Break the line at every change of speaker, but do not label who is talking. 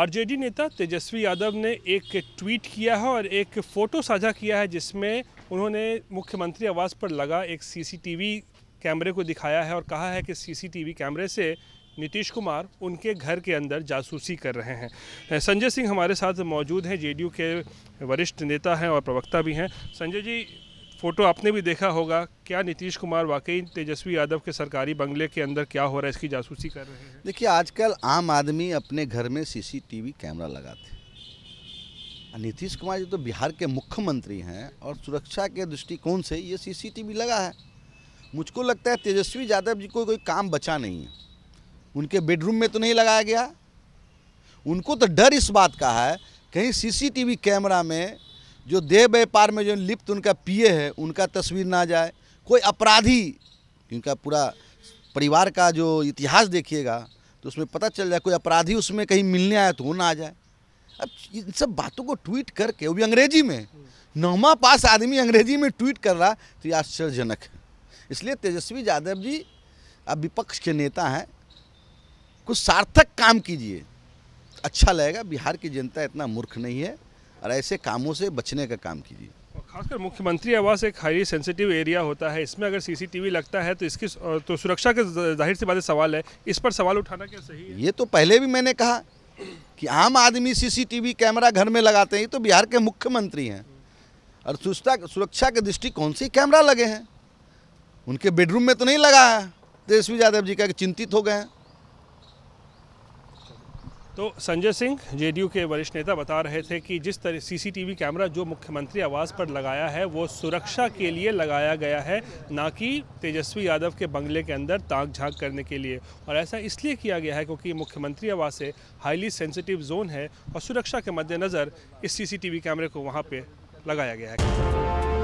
RJD नेता तेजस्वी यादव ने एक ट्वीट किया है और एक फ़ोटो साझा किया है जिसमें उन्होंने मुख्यमंत्री आवास पर लगा एक सीसीटीवी कैमरे को दिखाया है और कहा है कि सीसीटीवी कैमरे से नीतीश कुमार उनके घर के अंदर जासूसी कर रहे हैं संजय सिंह हमारे साथ मौजूद हैं जेडीयू के वरिष्ठ नेता हैं और प्रवक्ता भी हैं संजय जी फ़ोटो आपने भी देखा होगा क्या नीतीश कुमार वाकई तेजस्वी यादव के सरकारी बंगले के अंदर क्या हो रहा है इसकी जासूसी कर रहे
हैं देखिए आजकल आम आदमी अपने घर में सीसीटीवी कैमरा लगाते हैं नीतीश कुमार जी तो बिहार के मुख्यमंत्री हैं और सुरक्षा के दृष्टिकोण से ये सीसीटीवी लगा है मुझको लगता है तेजस्वी यादव जी को कोई काम बचा नहीं है उनके बेडरूम में तो नहीं लगाया गया उनको तो डर इस बात का है कहीं सीसीटीवी कैमरा में जो देह व्यापार में जो लिप्त उनका पिए है उनका तस्वीर ना जाए कोई अपराधी इनका पूरा परिवार का जो इतिहास देखिएगा तो उसमें पता चल जाए कोई अपराधी उसमें कहीं मिलने आया तो वो ना आ जाए अब इन सब बातों को ट्वीट करके वो भी अंग्रेजी में नौमा पास आदमी अंग्रेजी में ट्वीट कर रहा तो ये आश्चर्यजनक है इसलिए तेजस्वी यादव जी अब विपक्ष के नेता हैं कुछ सार्थक काम कीजिए अच्छा लगेगा बिहार की जनता इतना मूर्ख नहीं है और ऐसे कामों से बचने का काम कीजिए
खासकर मुख्यमंत्री आवास एक हाईली सेंसिटिव एरिया होता है इसमें अगर सीसीटीवी लगता है तो इसकी तो सुरक्षा
के जाहिर सी बात सवाल है इस पर सवाल उठाना क्या सही है ये तो पहले भी मैंने कहा कि आम आदमी सीसीटीवी कैमरा घर में लगाते हैं ये तो बिहार के मुख्यमंत्री हैं और सुरक्षा सुरक्षा के कौन से कैमरा लगे हैं उनके बेडरूम में तो नहीं लगा है तेजस्वी यादव जी का चिंतित हो गए हैं
तो संजय सिंह जेडीयू के वरिष्ठ नेता बता रहे थे कि जिस तरह सीसीटीवी कैमरा जो मुख्यमंत्री आवास पर लगाया है वो सुरक्षा के लिए लगाया गया है ना कि तेजस्वी यादव के बंगले के अंदर ताक झांक करने के लिए और ऐसा इसलिए किया गया है क्योंकि मुख्यमंत्री आवास से हाईली सेंसिटिव जोन है और सुरक्षा के मद्देनज़र इस सी कैमरे को वहाँ पर लगाया गया है